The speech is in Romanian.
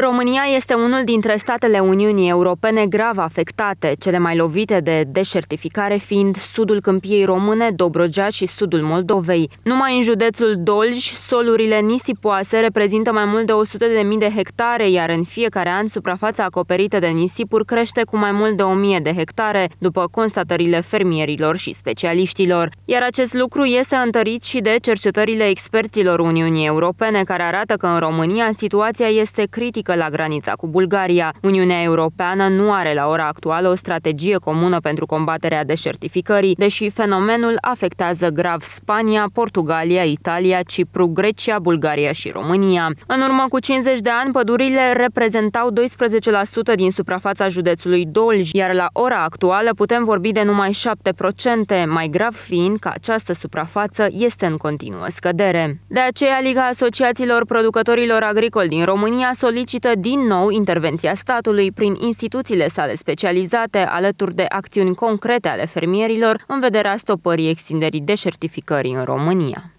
România este unul dintre statele Uniunii Europene grav afectate, cele mai lovite de deșertificare fiind sudul Câmpiei Române, Dobrogea și sudul Moldovei. Numai în județul Dolj, solurile nisipoase reprezintă mai mult de 100.000 de hectare, iar în fiecare an suprafața acoperită de nisipuri crește cu mai mult de 1.000 de hectare, după constatările fermierilor și specialiștilor. Iar acest lucru este întărit și de cercetările experților Uniunii Europene, care arată că în România situația este critică politică la granița cu Bulgaria. Uniunea Europeană nu are la ora actuală o strategie comună pentru combaterea deșertificării, deși fenomenul afectează grav Spania, Portugalia, Italia, Cipru, Grecia, Bulgaria și România. În urmă cu 50 de ani, pădurile reprezentau 12% din suprafața județului Dolj, iar la ora actuală putem vorbi de numai 7%, mai grav fiind că această suprafață este în continuă scădere. De aceea, Liga Asociațiilor Producătorilor Agricoli din România solicită solicită din nou intervenția statului prin instituțiile sale specializate, alături de acțiuni concrete ale fermierilor, în vederea stopării extinderii deșertificării în România.